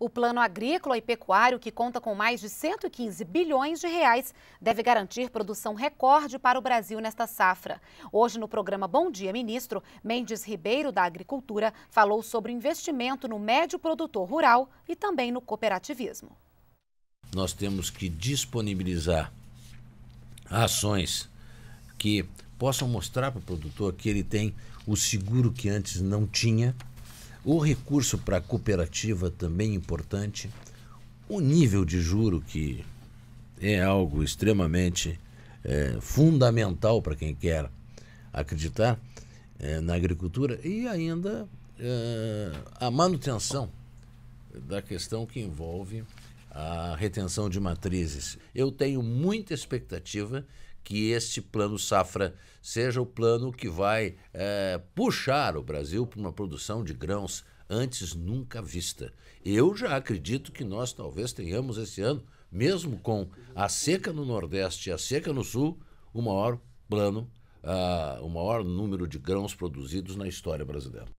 O plano agrícola e pecuário, que conta com mais de 115 bilhões de reais, deve garantir produção recorde para o Brasil nesta safra. Hoje, no programa Bom Dia Ministro, Mendes Ribeiro, da Agricultura, falou sobre investimento no médio produtor rural e também no cooperativismo. Nós temos que disponibilizar ações que possam mostrar para o produtor que ele tem o seguro que antes não tinha o recurso para a cooperativa também importante. O nível de juro que é algo extremamente é, fundamental para quem quer acreditar é, na agricultura e ainda é, a manutenção da questão que envolve a retenção de matrizes. Eu tenho muita expectativa que este plano safra seja o plano que vai é, puxar o Brasil para uma produção de grãos antes nunca vista. Eu já acredito que nós talvez tenhamos esse ano, mesmo com a seca no Nordeste e a seca no Sul, o maior plano, uh, o maior número de grãos produzidos na história brasileira.